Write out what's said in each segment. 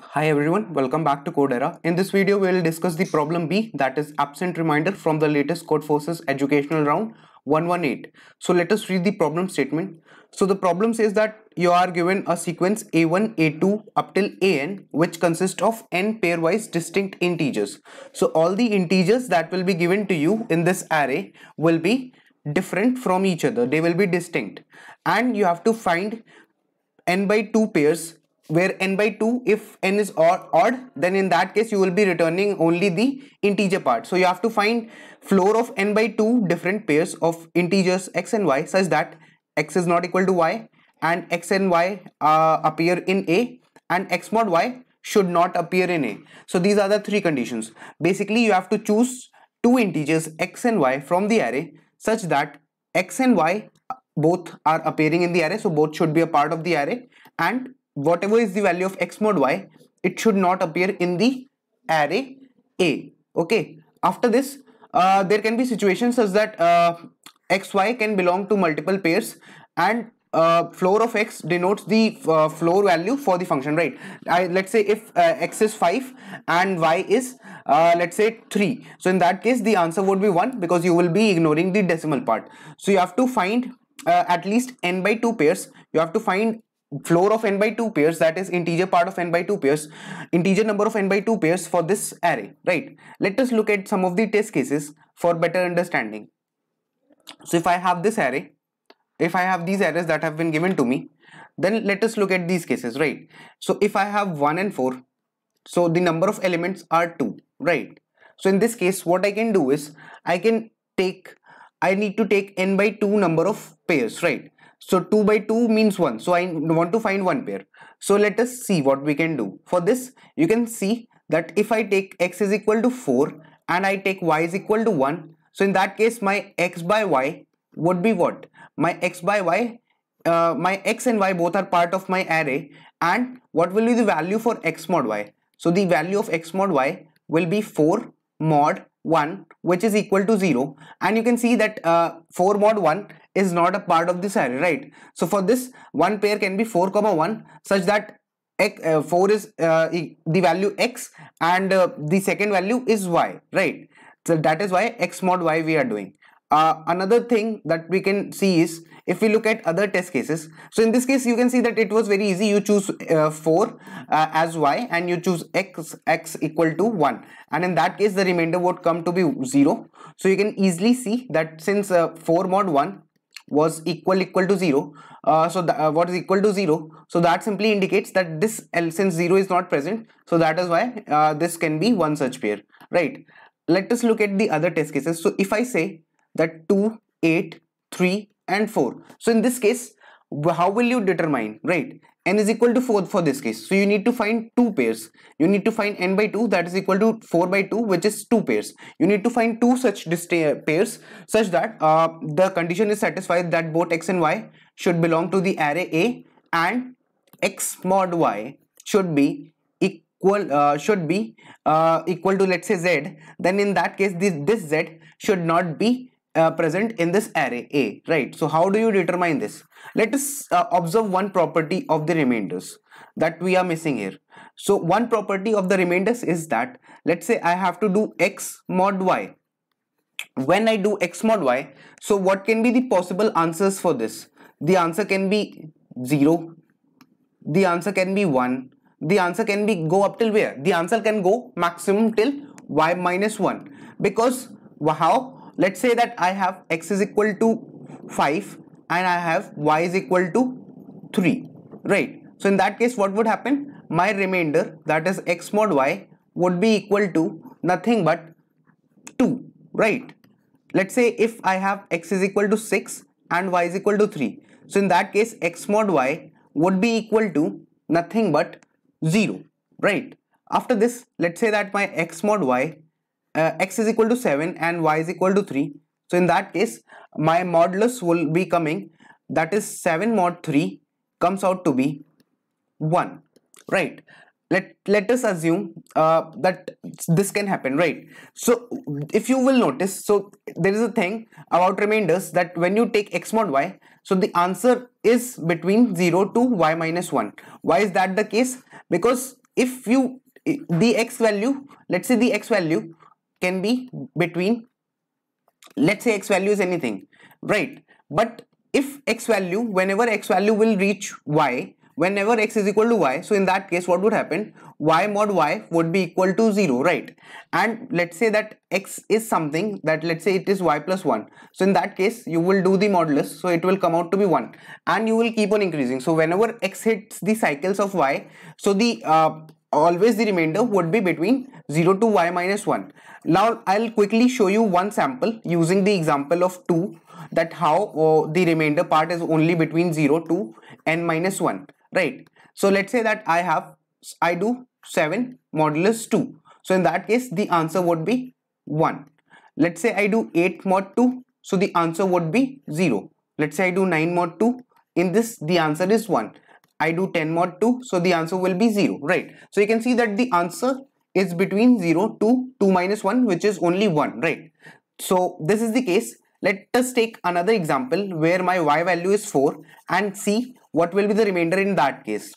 Hi everyone, welcome back to Codera. In this video, we will discuss the problem B that is absent reminder from the latest Code Forces educational round 118. So let us read the problem statement. So the problem says that you are given a sequence A1, A2 up till AN which consists of n pairwise distinct integers. So all the integers that will be given to you in this array will be different from each other. They will be distinct and you have to find n by 2 pairs where n by 2 if n is odd, odd then in that case you will be returning only the integer part so you have to find floor of n by 2 different pairs of integers x and y such that x is not equal to y and x and y uh, appear in a and x mod y should not appear in a so these are the three conditions basically you have to choose two integers x and y from the array such that x and y uh, both are appearing in the array so both should be a part of the array and whatever is the value of x mod y, it should not appear in the array A. Okay. After this, uh, there can be situations such that uh, x, y can belong to multiple pairs and uh, floor of x denotes the uh, floor value for the function right I, let's say if uh, x is 5 and y is uh, let's say 3 so in that case the answer would be 1 because you will be ignoring the decimal part so you have to find uh, at least n by 2 pairs you have to find floor of n by 2 pairs that is integer part of n by 2 pairs integer number of n by 2 pairs for this array right let us look at some of the test cases for better understanding so if i have this array if i have these arrays that have been given to me then let us look at these cases right so if i have 1 and 4 so the number of elements are 2 right so in this case what i can do is i can take i need to take n by 2 number of pairs right so 2 by 2 means 1. So I want to find one pair. So let us see what we can do. For this, you can see that if I take x is equal to 4 and I take y is equal to 1. So in that case, my x by y would be what? My x by y, uh, my x and y both are part of my array. And what will be the value for x mod y? So the value of x mod y will be 4 mod 1 which is equal to 0 and you can see that uh, 4 mod 1 is not a part of this array right so for this one pair can be 4 comma 1 such that X, uh, 4 is uh, the value x and uh, the second value is y right so that is why x mod y we are doing uh, another thing that we can see is if we look at other test cases so in this case you can see that it was very easy you choose uh, 4 uh, as y and you choose x x equal to 1 and in that case the remainder would come to be 0 so you can easily see that since 4 mod 1 was equal equal to 0 uh, so the, uh, what is equal to 0 so that simply indicates that this since 0 is not present so that is why uh, this can be one such pair right let us look at the other test cases so if i say that 2 8 3 and 4 so in this case how will you determine right n is equal to 4 for this case. So you need to find two pairs. You need to find n by 2 that is equal to 4 by 2 which is two pairs. You need to find two such eh, pairs such that uh, the condition is satisfied that both x and y should belong to the array A and x mod y should be equal uh, should be uh, equal to let's say z then in that case this, this z should not be uh, present in this array A, right? So how do you determine this? Let us uh, observe one property of the remainders that we are missing here. So one property of the remainders is that, let's say I have to do x mod y. When I do x mod y, so what can be the possible answers for this? The answer can be 0, the answer can be 1, the answer can be go up till where? The answer can go maximum till y minus 1 because how let's say that I have x is equal to 5 and I have y is equal to 3 right so in that case what would happen my remainder that is x mod y would be equal to nothing but 2 right let's say if I have x is equal to 6 and y is equal to 3 so in that case x mod y would be equal to nothing but 0 right after this let's say that my x mod y uh, x is equal to 7 and y is equal to 3. So in that case, my modulus will be coming that is 7 mod 3 comes out to be 1 right let let us assume uh, that this can happen right so if you will notice so there is a thing about remainders that when you take x mod y so the answer is between 0 to y minus 1 why is that the case because if you the x value let's say the x value can be between let's say x value is anything right but if x value whenever x value will reach y whenever x is equal to y so in that case what would happen y mod y would be equal to 0 right and let's say that x is something that let's say it is y plus 1 so in that case you will do the modulus so it will come out to be 1 and you will keep on increasing so whenever x hits the cycles of y so the uh, always the remainder would be between 0 to y minus 1. Now I'll quickly show you one sample using the example of 2 that how oh, the remainder part is only between 0 to n minus 1 right. So let's say that I have I do 7 modulus 2. So in that case the answer would be 1. Let's say I do 8 mod 2 so the answer would be 0. Let's say I do 9 mod 2 in this the answer is 1 I do 10 mod 2 so the answer will be 0 right so you can see that the answer is between 0 to 2 minus 1 which is only 1 right so this is the case let us take another example where my y value is 4 and see what will be the remainder in that case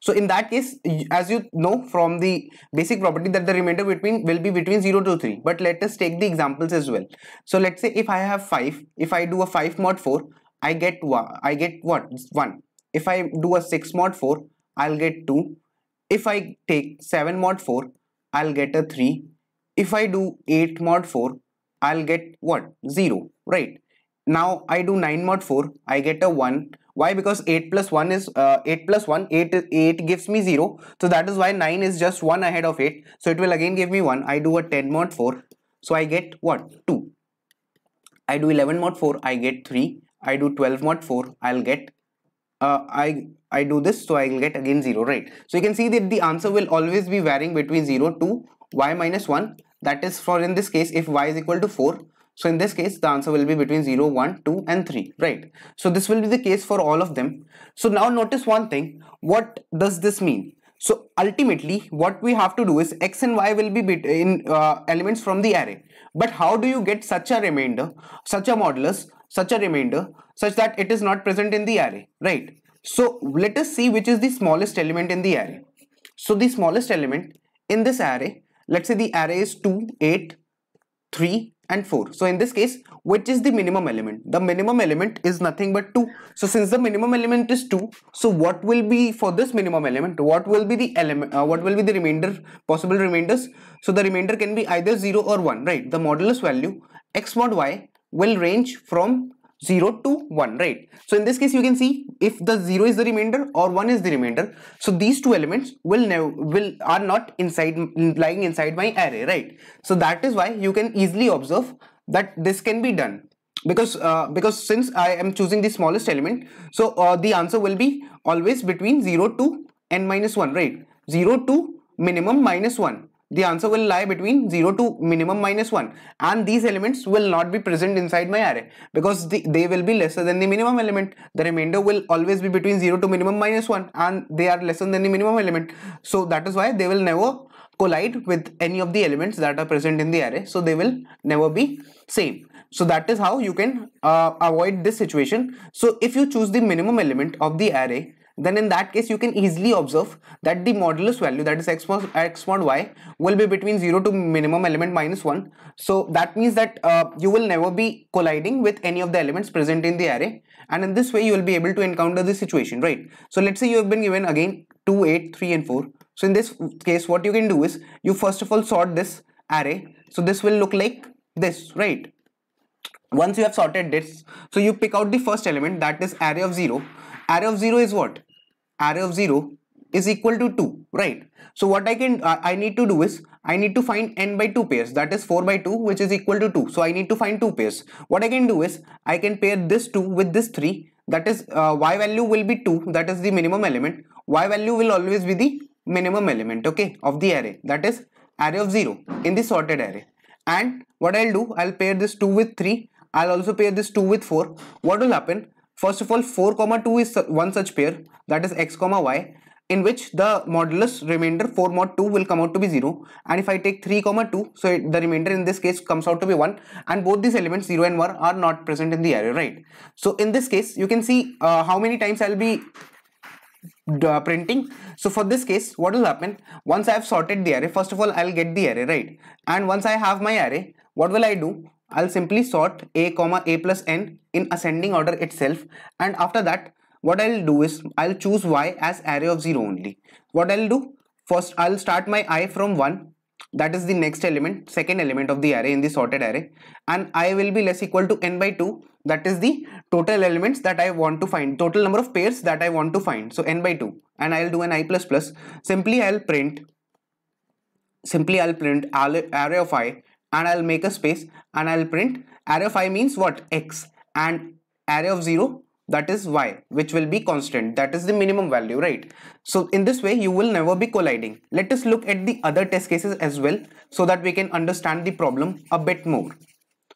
so in that case as you know from the basic property that the remainder between will be between 0 to 3 but let us take the examples as well so let's say if i have 5 if i do a 5 mod 4 i get i get what 1 if I do a 6 mod 4, I'll get 2. If I take 7 mod 4, I'll get a 3. If I do 8 mod 4, I'll get what? 0, right? Now I do 9 mod 4, I get a 1. Why? Because 8 plus 1 is uh, 8 plus 1, 8, 8 gives me 0. So that is why 9 is just 1 ahead of 8. So it will again give me 1. I do a 10 mod 4. So I get what? 2. I do 11 mod 4, I get 3. I do 12 mod 4, I'll get uh, I I do this so I will get again 0 right so you can see that the answer will always be varying between 0 to y minus 1 that is for in this case if y is equal to 4 so in this case the answer will be between 0 1 2 and 3 right so this will be the case for all of them so now notice one thing what does this mean so ultimately what we have to do is x and y will be in uh, elements from the array but how do you get such a remainder such a modulus such a remainder such that it is not present in the array right so let us see which is the smallest element in the array so the smallest element in this array let's say the array is 2 8 3 and 4 so in this case which is the minimum element the minimum element is nothing but 2 so since the minimum element is 2 so what will be for this minimum element what will be the element uh, what will be the remainder possible remainders so the remainder can be either 0 or 1 right the modulus value x mod y will range from 0 to 1 right so in this case you can see if the 0 is the remainder or 1 is the remainder so these two elements will now will are not inside lying inside my array right so that is why you can easily observe that this can be done because uh, because since i am choosing the smallest element so uh, the answer will be always between 0 to n minus 1 right 0 to minimum minus 1 the answer will lie between 0 to minimum minus 1 and these elements will not be present inside my array because the, they will be lesser than the minimum element the remainder will always be between 0 to minimum minus 1 and they are lesser than the minimum element so that is why they will never collide with any of the elements that are present in the array so they will never be same so that is how you can uh, avoid this situation so if you choose the minimum element of the array then in that case you can easily observe that the modulus value that is x mod, x mod y will be between 0 to minimum element minus 1. So that means that uh, you will never be colliding with any of the elements present in the array and in this way you will be able to encounter the situation right. So let's say you have been given again 2, 8, 3 and 4. So in this case what you can do is you first of all sort this array. So this will look like this right. Once you have sorted this so you pick out the first element that is array of 0. Array of 0 is what? array of 0 is equal to 2 right so what i can uh, i need to do is i need to find n by 2 pairs that is 4 by 2 which is equal to 2 so i need to find two pairs what i can do is i can pair this 2 with this 3 that is uh, y value will be 2 that is the minimum element y value will always be the minimum element okay of the array that is array of 0 in the sorted array and what i'll do i'll pair this 2 with 3 i'll also pair this 2 with 4 what will happen First of all, 4 comma 2 is one such pair that is x comma y in which the modulus remainder 4 mod 2 will come out to be 0 and if I take 3 comma 2 so it, the remainder in this case comes out to be 1 and both these elements 0 and 1 are not present in the array right. So in this case you can see uh, how many times I'll be uh, printing so for this case what will happen once i have sorted the array first of all i'll get the array right and once i have my array what will i do I'll simply sort a comma a plus n in ascending order itself and after that what I'll do is I'll choose y as array of 0 only. What I'll do first I'll start my i from 1 that is the next element second element of the array in the sorted array and i will be less equal to n by 2 that is the total elements that i want to find total number of pairs that i want to find so n by 2 and i'll do an i plus plus simply i'll print simply i'll print array of i and I'll make a space and I'll print array of i means what x and array of 0 that is y which will be constant that is the minimum value right so in this way you will never be colliding let us look at the other test cases as well so that we can understand the problem a bit more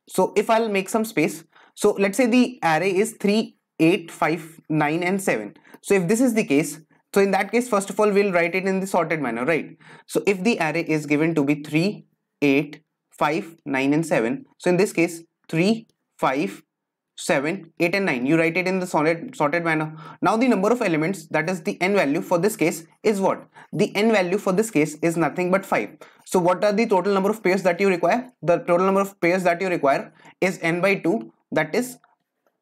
so if I'll make some space so let's say the array is 3 8 5 9 and 7 so if this is the case so in that case first of all we'll write it in the sorted manner right so if the array is given to be 3 8 5, 9 and 7. So in this case 3, 5, 7, 8 and 9. You write it in the solid sorted manner. Now the number of elements that is the n value for this case is what? The n value for this case is nothing but 5. So what are the total number of pairs that you require? The total number of pairs that you require is n by 2 that is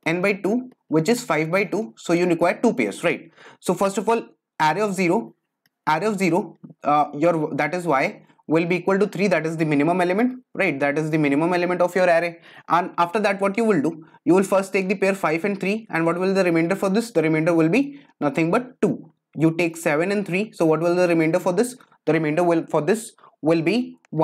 n by 2 which is 5 by 2 so you require 2 pairs right. So first of all array of 0 array of 0 uh, your that is y will be equal to 3 that is the minimum element right that is the minimum element of your array and after that what you will do you will first take the pair 5 and 3 and what will the remainder for this the remainder will be nothing but 2 you take 7 and 3 so what will the remainder for this the remainder will for this will be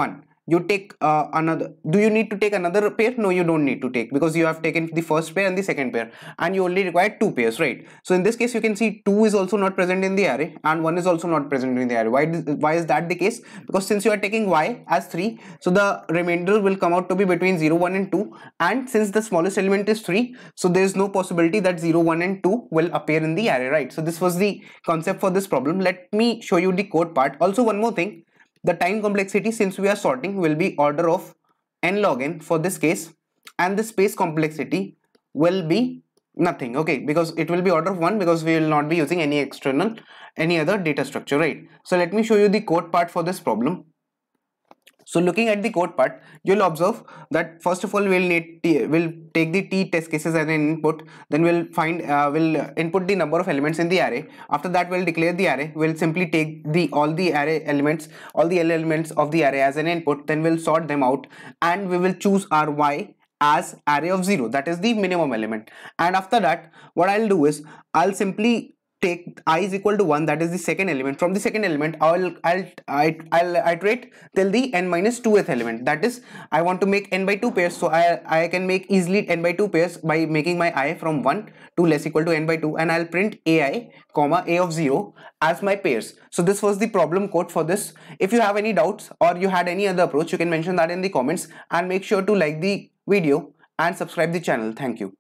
1 you take uh, another do you need to take another pair no you don't need to take because you have taken the first pair and the second pair and you only require two pairs right so in this case you can see two is also not present in the array and one is also not present in the array why why is that the case because since you are taking y as 3 so the remainder will come out to be between 0 1 and 2 and since the smallest element is 3 so there is no possibility that 0 1 and 2 will appear in the array right so this was the concept for this problem let me show you the code part also one more thing the time complexity since we are sorting will be order of n log n for this case and the space complexity will be nothing okay because it will be order of 1 because we will not be using any external any other data structure right so let me show you the code part for this problem so looking at the code part, you'll observe that first of all we'll need t, we'll take the t test cases as an input. Then we'll find uh, we'll input the number of elements in the array. After that we'll declare the array. We'll simply take the all the array elements, all the elements of the array as an input. Then we'll sort them out, and we will choose our y as array of 0 that is the minimum element and after that what I'll do is I'll simply take i is equal to 1 that is the second element from the second element i'll i'll I, i'll iterate till the n minus 2th element that is i want to make n by 2 pairs so i i can make easily n by 2 pairs by making my i from 1 to less equal to n by 2 and i'll print ai comma a of 0 as my pairs so this was the problem code for this if you have any doubts or you had any other approach you can mention that in the comments and make sure to like the video and subscribe the channel thank you